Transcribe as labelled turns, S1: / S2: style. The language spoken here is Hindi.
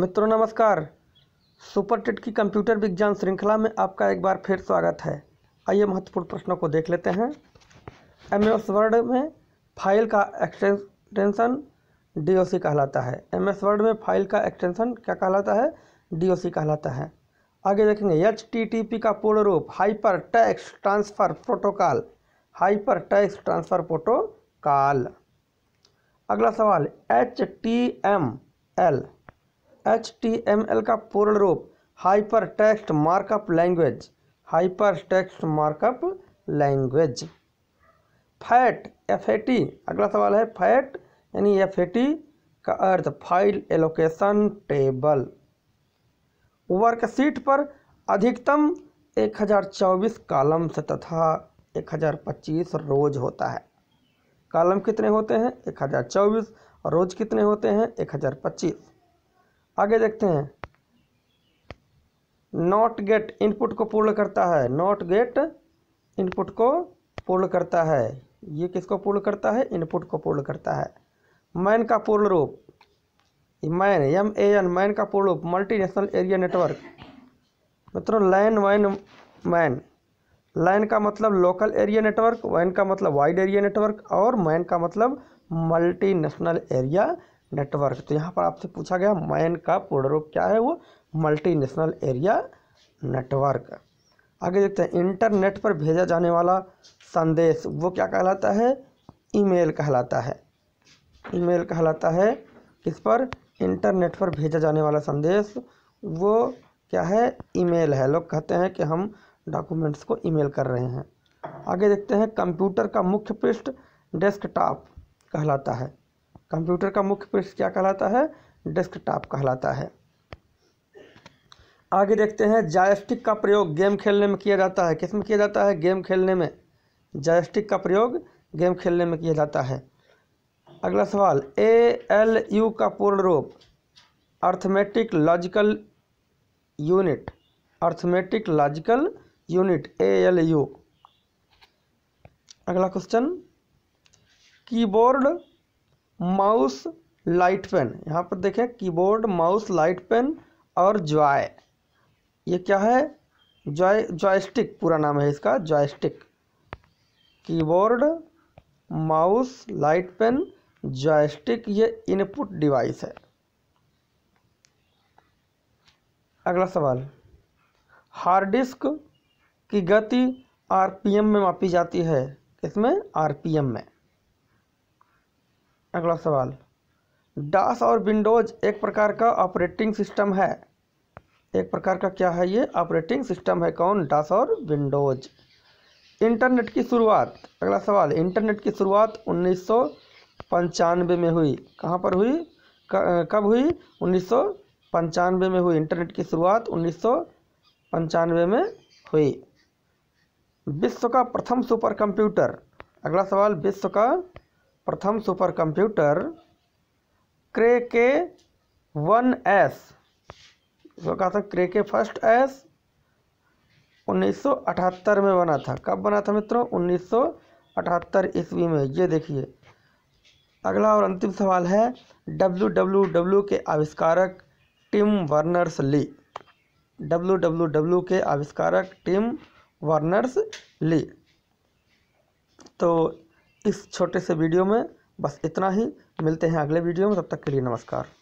S1: मित्रों नमस्कार सुपर टेट की कंप्यूटर विज्ञान श्रृंखला में आपका एक बार फिर स्वागत है आइए महत्वपूर्ण प्रश्नों को देख लेते हैं एम एस वर्ड में फाइल का एक्सटेंशन डी कहलाता है एम एस वर्ड में फाइल का एक्सटेंशन क्या कहलाता है डी कहलाता है आगे देखेंगे एच टी टी पी का पूर्ण रूप hyper text transfer protocol hyper text transfer protocol अगला सवाल H T M L H का पूर्ण रूप hyper text markup language hyper text markup language fat F A T अगला सवाल है फैट यानी एफ ए टी का अर्थ फाइल एलोकेशन टेबल वर्कशीट पर अधिकतम 1024 कॉलम से तथा 1025 रोज होता है कॉलम कितने होते हैं 1024 रोज कितने होते हैं 1025 आगे देखते हैं नॉट गेट इनपुट को पूर्ण करता है नॉट गेट इनपुट को पूर्ण करता है ये किसको पूर्ण करता है इनपुट को पूर्ण करता है मैन का पूर्ण रूप MAN M A N MAN का पूर्ण रूप मल्टीनेशनल एरिया नेटवर्क मित्रों लैन वैन मैन लैन का मतलब लोकल एरिया नेटवर्क वैन का मतलब वाइड एरिया नेटवर्क और मैन का मतलब मल्टीनेशनल एरिया नेटवर्क तो यहाँ पर आपसे पूछा गया मैन का पूर्ण रूप क्या है वो मल्टीनेशनल एरिया नेटवर्क आगे देखते हैं इंटरनेट पर भेजा जाने वाला संदेश वो क्या कहलाता है ईमेल कहलाता है ईमेल कहलाता है इस पर इंटरनेट पर भेजा जाने वाला संदेश वो क्या है ईमेल है लोग कहते हैं कि हम डॉक्यूमेंट्स को ईमेल कर रहे हैं आगे देखते हैं कंप्यूटर का मुख्य पृष्ठ डेस्कटॉप कहलाता है कंप्यूटर का मुख्य पृष्ठ क्या कहलाता है डेस्कटॉप कहलाता है आगे देखते हैं जायस्टिक का प्रयोग गेम खेलने में किया जाता है किस में किया जाता है गेम खेलने में जायस्टिक का प्रयोग गेम खेलने में किया जाता है अगला सवाल ए एल यू का पूर्ण रूप arithmetic logical unit arithmetic logical unit A L U अगला question keyboard mouse light pen यहाँ पर देखें कीबोर्ड माउस लाइट पेन और जॉय ये क्या है जॉय जॉयस्टिक पूरा नाम है इसका joystick keyboard mouse light pen joystick ये इनपुट डिवाइस है अगला सवाल हार्ड डिस्क की गति आरपीएम में मापी जाती है इसमें आरपीएम में अगला सवाल डास और विंडोज़ एक प्रकार का ऑपरेटिंग सिस्टम है एक प्रकार का क्या है ये ऑपरेटिंग सिस्टम है कौन डास और विंडोज़ इंटरनेट की शुरुआत अगला सवाल इंटरनेट की शुरुआत उन्नीस में हुई कहाँ पर हुई कब हुई उन्नीस में हुई इंटरनेट की शुरुआत उन्नीस में हुई विश्व का प्रथम सुपर कंप्यूटर अगला सवाल विश्व का प्रथम सुपर कंप्यूटर क्रे के वन एस इसको कहा था क्रे के फर्स्ट एस 1978 में बना था कब बना था मित्रों 1978 ईस्वी में ये देखिए अगला और अंतिम सवाल है डब्ल्यू डब्ल्यू डब्ल्यू के आविष्कारक Tim Berners Lee W W W के आविष्कारक टिम वर्नर्स ली तो इस छोटे से वीडियो में बस इतना ही मिलते हैं अगले वीडियो में तब तक के लिए नमस्कार